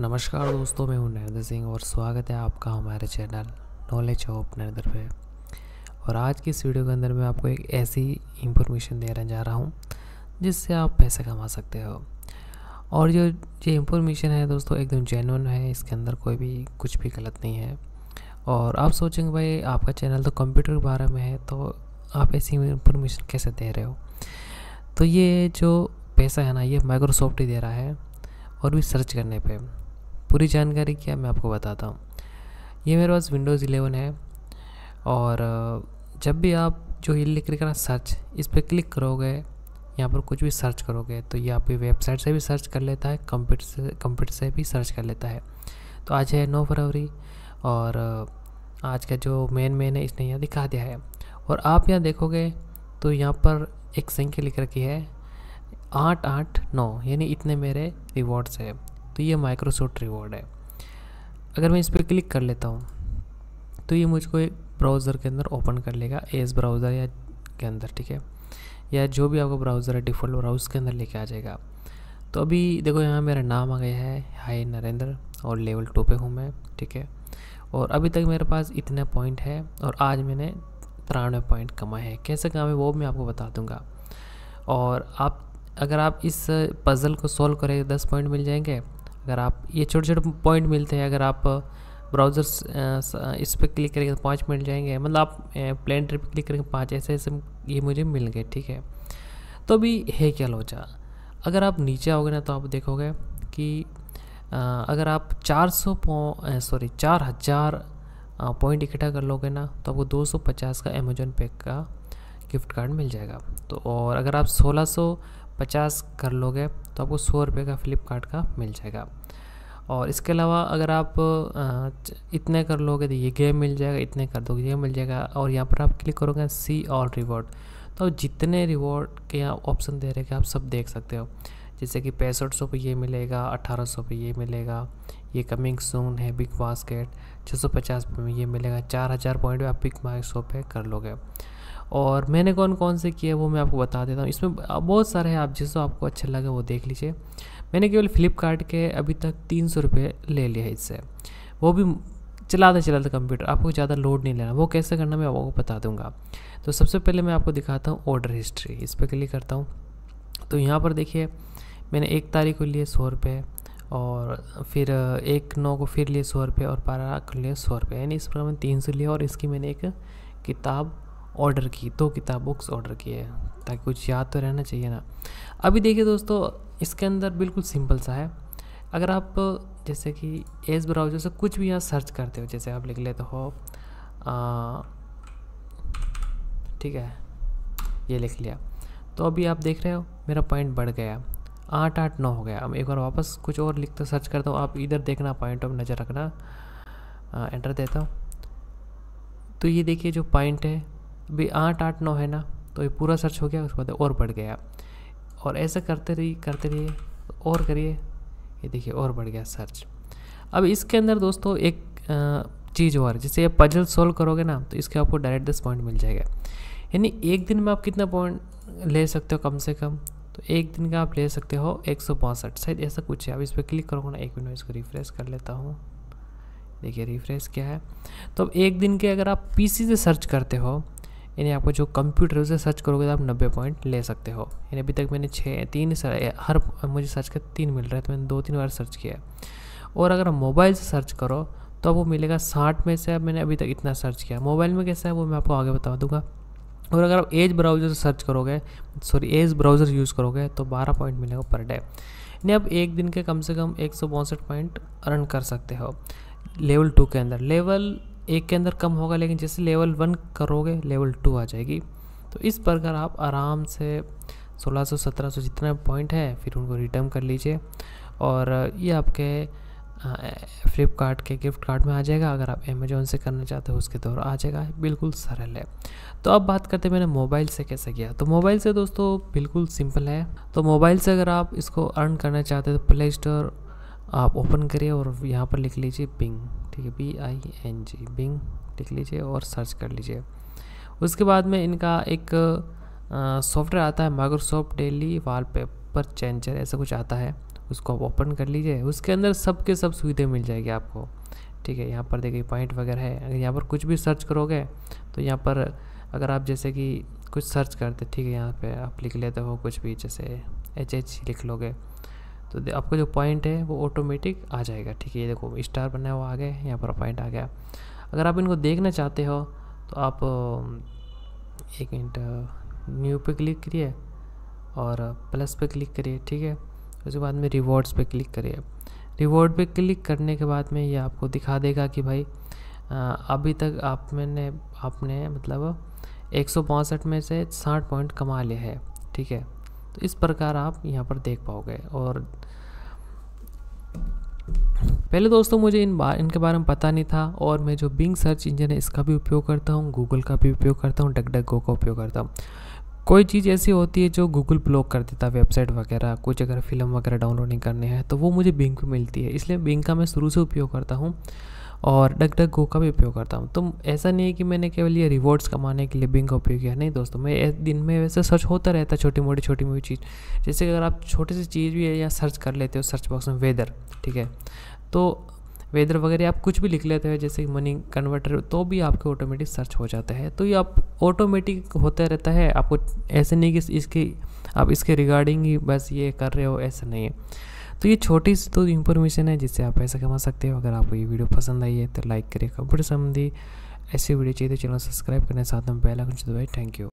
नमस्कार दोस्तों मैं हूँ नरेंद्र सिंह और स्वागत है आपका हमारे चैनल नॉलेज ऑफ नरेंद्र पे और आज की इस वीडियो के अंदर मैं आपको एक ऐसी इंफॉर्मेशन देने जा रहा हूँ जिससे आप पैसे कमा सकते हो और जो ये इंफॉर्मेशन है दोस्तों एकदम जेनवन है इसके अंदर कोई भी कुछ भी गलत नहीं है और आप सोचेंगे भाई आपका चैनल तो कंप्यूटर के बारे में है तो आप ऐसी इंफॉर्मेशन कैसे दे रहे हो तो ये जो पैसा है ना ये माइक्रोसॉफ्ट ही दे रहा है और भी सर्च करने पे पूरी जानकारी क्या मैं आपको बताता हूँ ये मेरे पास विंडोज़ इलेवन है और जब भी आप जो ये लिख करना सर्च इस पर क्लिक करोगे यहाँ पर कुछ भी सर्च करोगे तो ये आपकी वेबसाइट से भी सर्च कर लेता है कंप्यूटर से कंप्यूटर से भी सर्च कर लेता है तो आज है नौ फरवरी और आज का जो मेन मेन है इसने यहाँ दिखा दिया है और आप यहाँ देखोगे तो यहाँ पर एक संख्या लिख रखी है आठ आठ नौ यानी इतने मेरे रिवॉर्ड्स है तो ये माइक्रोसॉफ्ट रिवॉर्ड है अगर मैं इस पर क्लिक कर लेता हूँ तो ये मुझको एक ब्राउज़र के अंदर ओपन कर लेगा एस ब्राउज़र या के अंदर ठीक है या जो भी आपका ब्राउज़र है डिफ़ॉल्ट ब्राउज़ के अंदर लेके आ जाएगा तो अभी देखो यहाँ मेरा नाम आ गया है हाय नरेंद्र और लेवल टू पे हूँ मैं ठीक है और अभी तक मेरे पास इतने पॉइंट है और आज मैंने तिरानवे पॉइंट कमाए हैं कैसे काम है वो मैं आपको बता दूंगा और आप अगर आप इस पज़ल को सॉल्व करें दस पॉइंट मिल जाएंगे अगर आप ये छोटे छोटे पॉइंट मिलते हैं अगर आप ब्राउज़र इस पर क्लिक करेंगे तो पाँच मिल जाएंगे मतलब आप प्लेन ट्रिप क्लिक करेंगे पाँच ऐसे ऐसे ये मुझे मिल गए ठीक है तो अभी है क्या लोचा अगर आप नीचे आओगे ना तो आप देखोगे कि अगर आप 400 सॉरी 4000 पॉइंट इकट्ठा कर लोगे ना तो आपको 250 का अमेजोन पे का गिफ्ट कार्ड मिल जाएगा तो और अगर आप 1600 पचास कर लोगे तो आपको सौ रुपये का फ़्लिपकार्ट का मिल जाएगा और इसके अलावा अगर आप इतने कर लोगे तो ये गेम मिल जाएगा इतने कर दोगे ये मिल जाएगा और यहाँ पर आप क्लिक करोगे सी और रिवॉर्ड तो जितने रिवॉर्ड के यहाँ ऑप्शन दे रहे हैं आप सब देख सकते हो जैसे कि पैंसठ सौ पर ये मिलेगा अठारह सौ पर ये मिलेगा ये कमिंग सून है बिग बास्केट छः सौ पचास पे ये मिलेगा चार हज़ार पॉइंट पे आप बिग माई सौ पे कर लोगे और मैंने कौन कौन से किए वो मैं आपको बता देता हूँ इसमें बहुत सारे हैं आप जिसको आपको अच्छा लगे वो देख लीजिए मैंने केवल फ्लिपकार्ट के अभी तक तीन सौ रुपये ले लिया है इससे वो भी चलाते चलाते कंप्यूटर आपको ज़्यादा लोड नहीं लेना वो कैसे करना मैं आपको बता दूंगा तो सबसे पहले मैं आपको दिखाता हूँ ऑर्डर हिस्ट्री इस पर क्लिक करता हूँ तो यहाँ पर देखिए मैंने एक तारीख को लिए सौ रुपये और फिर एक नौ को फिर लिए सौ रुपये और बारह को लिए सौ रुपये यानी इस पर मैंने तीन सौ लिया और इसकी मैंने एक किताब ऑर्डर की दो किताब बुक्स ऑर्डर किए हैं ताकि कुछ याद तो रहना चाहिए ना अभी देखिए दोस्तों इसके अंदर बिल्कुल सिंपल सा है अगर आप जैसे कि एज ब्राउजर से कुछ भी यहाँ सर्च करते हो जैसे आप लिख लेते हो ठीक है ये लिख लिया तो अभी आप देख रहे हो मेरा पॉइंट बढ़ गया आठ आठ नौ हो गया अब एक बार वापस कुछ और लिखते सर्च करता हूँ आप इधर देखना पॉइंट ऑफ नज़र रखना आ, एंटर देता हूँ तो ये देखिए जो पॉइंट है अभी आठ आठ नौ है ना तो ये पूरा सर्च हो गया उसके बाद और बढ़ गया और ऐसा करते रहिए करते रहिए और करिए ये देखिए और बढ़ गया सर्च अब इसके अंदर दोस्तों एक चीज़ और जैसे ये पजल सोल्व करोगे ना तो इसके आपको डायरेक्ट दस पॉइंट मिल जाएगा यानी एक दिन में आप कितना पॉइंट ले सकते हो कम से कम तो एक दिन का आप ले सकते हो एक सौ पैंसठ शायद ऐसा कुछ है अब इस पर क्लिक करोगे ना एक मिनट इसको रिफ्रेश कर लेता हूँ देखिए रिफ्रेश क्या है तो अब एक दिन के अगर आप पीसी से सर्च करते हो यानी आपको जो कंप्यूटर से सर्च करोगे तो आप नब्बे पॉइंट ले सकते हो यानी अभी तक मैंने छः तीन हर मुझे सर्च कर तीन मिल रहा है तो मैंने दो तीन बार सर्च किया है और अगर मोबाइल से सर्च करो तो आपको मिलेगा साठ में से अब मैंने अभी तक इतना सर्च किया मोबाइल में कैसा है वो मैं आपको आगे बता दूंगा और अगर आप एज ब्राउज़र से सर्च करोगे सॉरी एज ब्राउज़र यूज़ करोगे तो बारह पॉइंट मिलेगा पर डे यानी आप एक दिन के कम से कम एक पॉइंट अर्न कर सकते हो लेवल टू के अंदर लेवल एक के अंदर कम होगा लेकिन जैसे लेवल वन करोगे लेवल टू आ जाएगी तो इस प्रकार आप आराम से 1600 1700 जितना पॉइंट है फिर उनको रिटर्न कर लीजिए और ये आपके फ्लिपकार्ट के गिफ्ट कार्ड में आ जाएगा अगर आप अमेजोन से करना चाहते हो उसके दौर आ जाएगा बिल्कुल सरल है तो अब बात करते हैं मैंने मोबाइल से कैसे किया तो मोबाइल से दोस्तों बिल्कुल सिंपल है तो मोबाइल से अगर आप इसको अर्न करना चाहते हो तो प्ले स्टोर आप ओपन करिए और यहाँ पर लिख लीजिए बिंग ठीक है B I N G Bing लिख लीजिए और सर्च कर लीजिए उसके बाद में इनका एक सॉफ्टवेयर आता है माइक्रोसॉफ्ट डेली वॉलपेपर चेंजर ऐसा कुछ आता है उसको आप ओपन कर लीजिए उसके अंदर सब के सब सुविधा मिल जाएगी आपको ठीक है यहाँ पर देखिए पॉइंट वगैरह है अगर यहाँ पर कुछ भी सर्च करोगे तो यहाँ पर अगर आप जैसे कि कुछ सर्च करते ठीक है यहाँ पे आप लिख लेते हो कुछ भी जैसे एच एच लिख लोगे तो आपका जो पॉइंट है वो ऑटोमेटिक आ जाएगा ठीक है ये देखो स्टार बना हुआ आ गया यहाँ पर पॉइंट आ गया अगर आप इनको देखना चाहते हो तो आप एक मिनट न्यू पे क्लिक करिए और प्लस पे क्लिक करिए ठीक है उसके बाद में रिवॉर्ड्स पे क्लिक करिए रिवॉर्ड पे क्लिक करने के बाद में ये आपको दिखा देगा कि भाई अभी तक आप मैंने आपने मतलब एक में से साठ पॉइंट कमा लिया है ठीक है तो इस प्रकार आप यहाँ पर देख पाओगे और पहले दोस्तों मुझे इन बार इनके बारे में पता नहीं था और मैं जो बिंग सर्च इंजन है इसका भी उपयोग करता हूँ गूगल का भी उपयोग करता हूँ डक डक गो का उपयोग करता हूँ कोई चीज़ ऐसी होती है जो गूगल ब्लॉक कर देता है वेबसाइट वगैरह कुछ अगर फिल्म वगैरह डाउनलोड नहीं करने हैं तो वो मुझे बिंग पे मिलती है इसलिए बिंग का मैं शुरू से उपयोग करता हूँ और डक डक गो का भी उपयोग करता हूँ तो ऐसा नहीं है कि मैंने केवल ये रिवॉर्ड्स कमाने के लिए बिंग का उपयोग किया नहीं दोस्तों मैं दिन में वैसे सर्च होता रहता है छोटी मोटी छोटी मोटी चीज़ जैसे अगर आप छोटी सी चीज़ भी या सर्च कर लेते हो सर्च बॉक्स में वेदर ठीक है तो वेदर वगैरह आप कुछ भी लिख लेते हो जैसे मनी कन्वर्टर तो भी आपके ऑटोमेटिक सर्च हो जाता है तो ये आप ऑटोमेटिक होता रहता है आपको ऐसे नहीं कि इसके आप इसके रिगार्डिंग ही बस ये कर रहे हो ऐसा नहीं है तो ये छोटी सी तो इन्फॉर्मेशन है जिससे आप पैसा कमा सकते हो अगर आपको ये वीडियो पसंद आई है तो लाइक करिए कंप्यूटर संबंधी ऐसी वीडियो चाहिए तो चैनल सब्सक्राइब करने साथ में बेल आइकन दबाए थैंक यू